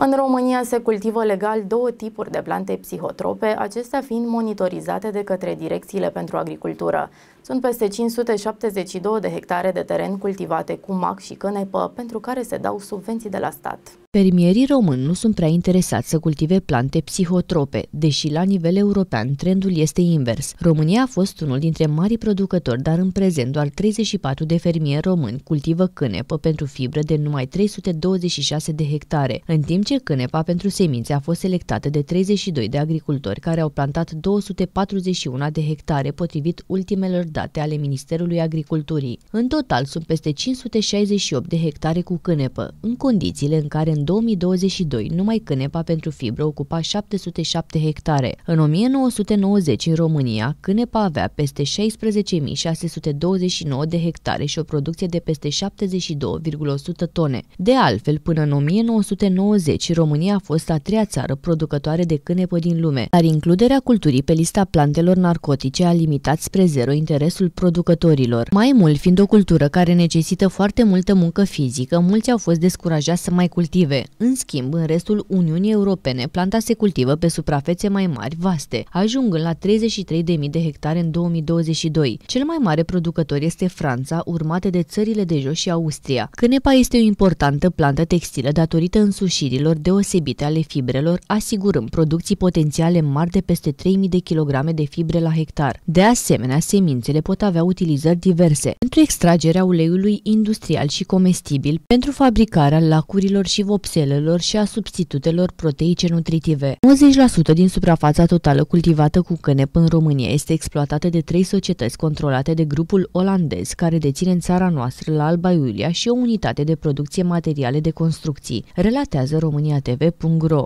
În România se cultivă legal două tipuri de plante psihotrope, acestea fiind monitorizate de către direcțiile pentru agricultură. Sunt peste 572 de hectare de teren cultivate cu mac și cânepă, pentru care se dau subvenții de la stat. Fermierii români nu sunt prea interesați să cultive plante psihotrope, deși la nivel european trendul este invers. România a fost unul dintre mari producători, dar în prezent doar 34 de fermieri români cultivă cânepă pentru fibră de numai 326 de hectare, în timp ce cânepa pentru semințe a fost selectată de 32 de agricultori care au plantat 241 de hectare, potrivit ultimelor date ale Ministerului Agriculturii. În total sunt peste 568 de hectare cu cânepă, în condițiile în care în 2022 numai cânepa pentru fibră ocupa 707 hectare. În 1990, în România, cânepa avea peste 16.629 de hectare și o producție de peste 72,100 tone. De altfel, până în 1990, România a fost a treia țară producătoare de cânepă din lume, dar includerea culturii pe lista plantelor narcotice a limitat spre zero interesul producătorilor. Mai mult, fiind o cultură care necesită foarte multă muncă fizică, mulți au fost descurajați să mai cultive cultive. În schimb, în restul Uniunii Europene, planta se cultivă pe suprafețe mai mari, vaste, ajungând la 33.000 de hectare în 2022. Cel mai mare producător este Franța, urmate de țările de jos și Austria. Cânepa este o importantă plantă textilă datorită însușirilor deosebite ale fibrelor, asigurând producții potențiale mari de peste 3.000 de kg de fibre la hectar. De asemenea, semințele pot avea utilizări diverse pentru extragerea uleiului industrial și comestibil, pentru fabricarea lacurilor și vopselor vopselelor și a substitutelor proteice nutritive. 90% din suprafața totală cultivată cu cânep în România este exploatată de trei societăți controlate de grupul olandez care deține în țara noastră la Alba Iulia și o unitate de producție materiale de construcții, relatează TV.ro.